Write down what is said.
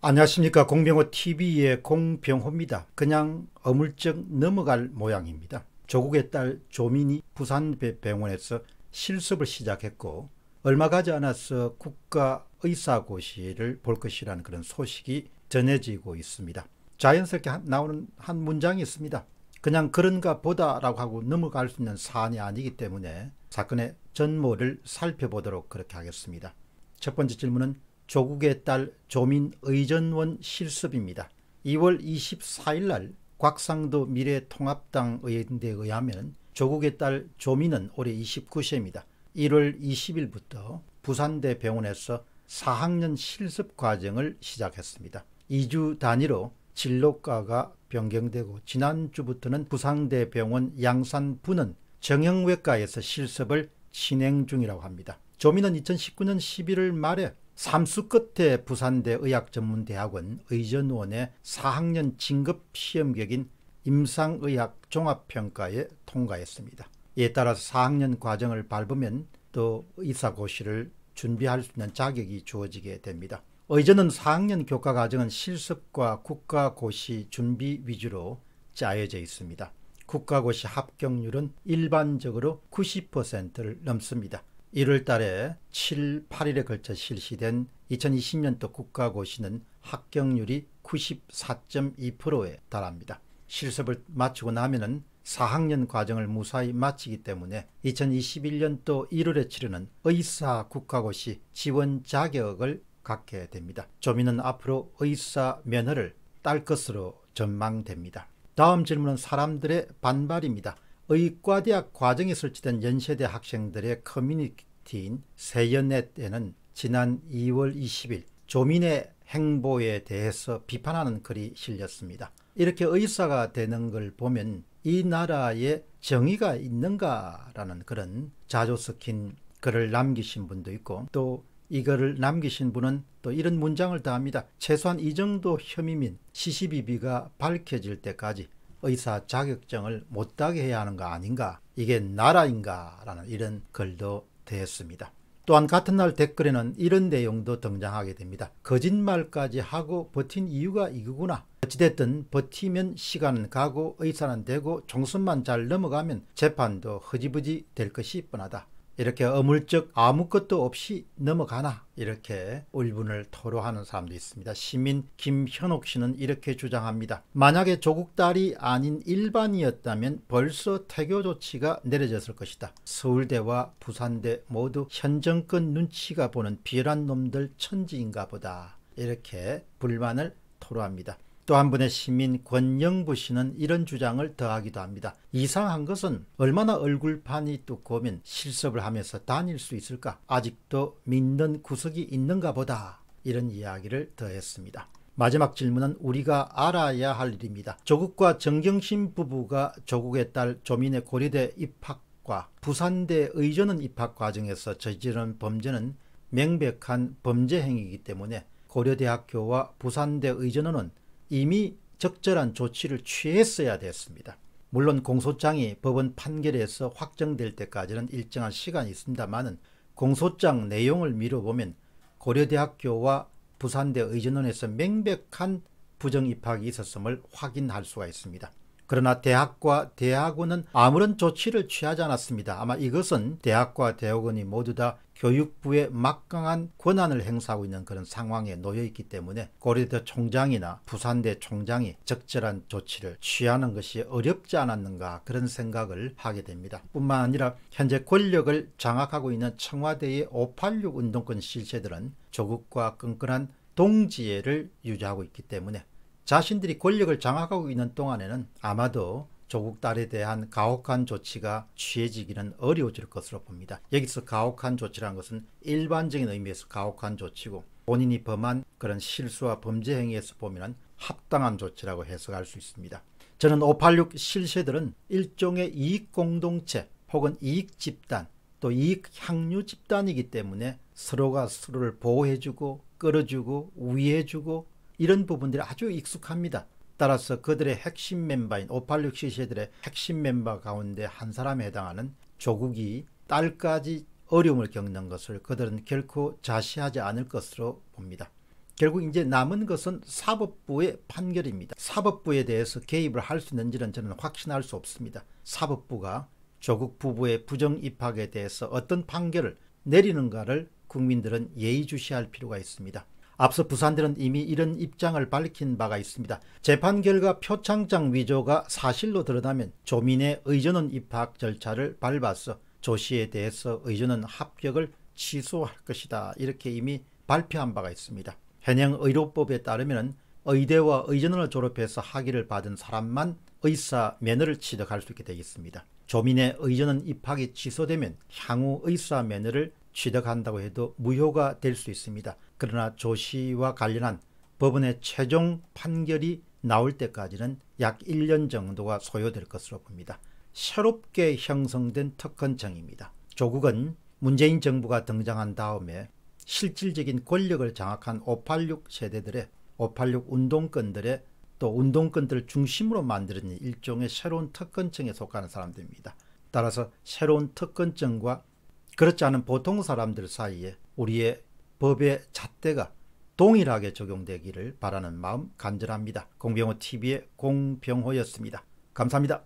안녕하십니까 공병호 TV의 공병호입니다. 그냥 어물쩍 넘어갈 모양입니다. 조국의 딸 조민이 부산병원에서 실습을 시작했고 얼마 가지 않아서 국가의사고시를 볼 것이라는 그런 소식이 전해지고 있습니다. 자연스럽게 나오는 한 문장이 있습니다. 그냥 그런가 보다라고 하고 넘어갈 수 있는 사안이 아니기 때문에 사건의 전모를 살펴보도록 그렇게 하겠습니다. 첫 번째 질문은 조국의 딸 조민 의전원 실습입니다. 2월 24일 날 곽상도 미래통합당 의원대에 의하면 조국의 딸 조민은 올해 29세입니다. 1월 20일부터 부산대 병원에서 4학년 실습 과정을 시작했습니다. 2주 단위로 진로과가 변경되고 지난주부터는 부산대 병원 양산부는 정형외과에서 실습을 진행 중이라고 합니다. 조민은 2019년 11월 말에 삼수 끝에 부산대 의학전문대학원 의전원의 4학년 진급 시험격인 임상의학 종합평가에 통과했습니다. 이에 따라서 4학년 과정을 밟으면 또 의사고시를 준비할 수 있는 자격이 주어지게 됩니다. 의전은 4학년 교과 과정은 실습과 국가고시 준비 위주로 짜여져 있습니다. 국가고시 합격률은 일반적으로 90%를 넘습니다. 1월 달에 7, 8일에 걸쳐 실시된 2020년도 국가고시는 합격률이 94.2%에 달합니다. 실습을 마치고 나면은 4학년 과정을 무사히 마치기 때문에 2021년도 1월에 치르는 의사 국가고시 지원 자격을 갖게 됩니다. 조민은 앞으로 의사 면허를 딸 것으로 전망됩니다. 다음 질문은 사람들의 반발입니다. 의과대학 과정에 설치된 연세대 학생들의 커뮤니티인 세연넷에는 지난 2월 20일 조민의 행보에 대해서 비판하는 글이 실렸습니다. 이렇게 의사가 되는 걸 보면 이 나라에 정의가 있는가라는 그런 자조 섞인 글을 남기신 분도 있고 또 이거를 남기신 분은 또 이런 문장을 다합니다. 최소한 이 정도 혐의민 시시비비가 밝혀질 때까지 의사 자격증을 못 따게 해야 하는 거 아닌가 이게 나라인가라는 이런 글도 되었습니다. 또한 같은 날 댓글에는 이런 내용도 등장하게 됩니다. 거짓말까지 하고 버틴 이유가 이거구나. 어찌됐든 버티면 시간은 가고 의사는 되고 총선만 잘 넘어가면 재판도 허지부지 될 것이 뻔하다. 이렇게 어물쩍 아무것도 없이 넘어가나 이렇게 울분을 토로하는 사람도 있습니다. 시민 김현옥 씨는 이렇게 주장합니다. 만약에 조국 딸이 아닌 일반이었다면 벌써 태교 조치가 내려졌을 것이다. 서울대와 부산대 모두 현 정권 눈치가 보는 비열한 놈들 천지인가 보다. 이렇게 불만을 토로합니다. 또한 분의 시민 권영부 씨는 이런 주장을 더하기도 합니다. 이상한 것은 얼마나 얼굴판이 두꺼우면 실습을 하면서 다닐 수 있을까? 아직도 믿는 구석이 있는가 보다. 이런 이야기를 더했습니다. 마지막 질문은 우리가 알아야 할 일입니다. 조국과 정경심 부부가 조국의 딸 조민의 고려대 입학과 부산대 의전원 입학 과정에서 저지른 범죄는 명백한 범죄 행위이기 때문에 고려대학교와 부산대 의전원은 이미 적절한 조치를 취했어야 됐습니다. 물론 공소장이 법원 판결에서 확정될 때까지는 일정한 시간이 있습니다만은 공소장 내용을 미뤄보면 고려대학교와 부산대 의전원에서 명백한 부정 입학이 있었음을 확인할 수가 있습니다. 그러나 대학과 대학원은 아무런 조치를 취하지 않았습니다. 아마 이것은 대학과 대학원이 모두 다 교육부의 막강한 권한을 행사하고 있는 그런 상황에 놓여 있기 때문에 고려대 총장이나 부산대 총장이 적절한 조치를 취하는 것이 어렵지 않았는가 그런 생각을 하게 됩니다. 뿐만 아니라 현재 권력을 장악하고 있는 청와대의 586 운동권 실세들은 조국과 끈끈한 동지애를 유지하고 있기 때문에 자신들이 권력을 장악하고 있는 동안에는 아마도 조국 딸에 대한 가혹한 조치가 취해지기는 어려워질 것으로 봅니다. 여기서 가혹한 조치란 것은 일반적인 의미에서 가혹한 조치고 본인이 범한 그런 실수와 범죄 행위에서 보면 합당한 조치라고 해석할 수 있습니다. 저는 586 실세들은 일종의 이익 공동체 혹은 이익 집단 또 이익 향유 집단이기 때문에 서로가 서로를 보호해주고 끌어주고 위해주고 이런 부분들이 아주 익숙합니다. 따라서 그들의 핵심 멤버인 586 세대들의 핵심 멤버 가운데 한 사람에 해당하는 조국이 딸까지 어려움을 겪는 것을 그들은 결코 자시하지 않을 것으로 봅니다. 결국 이제 남은 것은 사법부의 판결입니다. 사법부에 대해서 개입을 할 수 있는지는 저는 확신할 수 없습니다. 사법부가 조국 부부의 부정 입학에 대해서 어떤 판결을 내리는가를 국민들은 예의주시할 필요가 있습니다. 앞서 부산대는 이미 이런 입장을 밝힌 바가 있습니다. 재판 결과 표창장 위조가 사실로 드러나면 조민의 의전원 입학 절차를 밟아서 조 씨에 대해서 의전원 합격을 취소할 것이다. 이렇게 이미 발표한 바가 있습니다. 현행 의료법에 따르면 의대와 의전원을 졸업해서 학위를 받은 사람만 의사 면허를 취득할 수 있게 되겠습니다. 조민의 의전원 입학이 취소되면 향후 의사 면허를 취득한다고 해도 무효가 될 수 있습니다. 그러나 조씨와 관련한 법원의 최종 판결이 나올 때까지는 약 1년 정도가 소요될 것으로 봅니다. 새롭게 형성된 특헌청입니다. 조국은 문재인 정부가 등장한 다음에 실질적인 권력을 장악한 586 세대들의 586 운동권들의 또 운동권들을 중심으로 만들어 일종의 새로운 특권층에 속하는 사람들입니다. 따라서 새로운 특권층과 그렇지 않은 보통 사람들 사이에 우리의 법의 잣대가 동일하게 적용되기를 바라는 마음 간절합니다. 공병호 TV의 공병호였습니다. 감사합니다.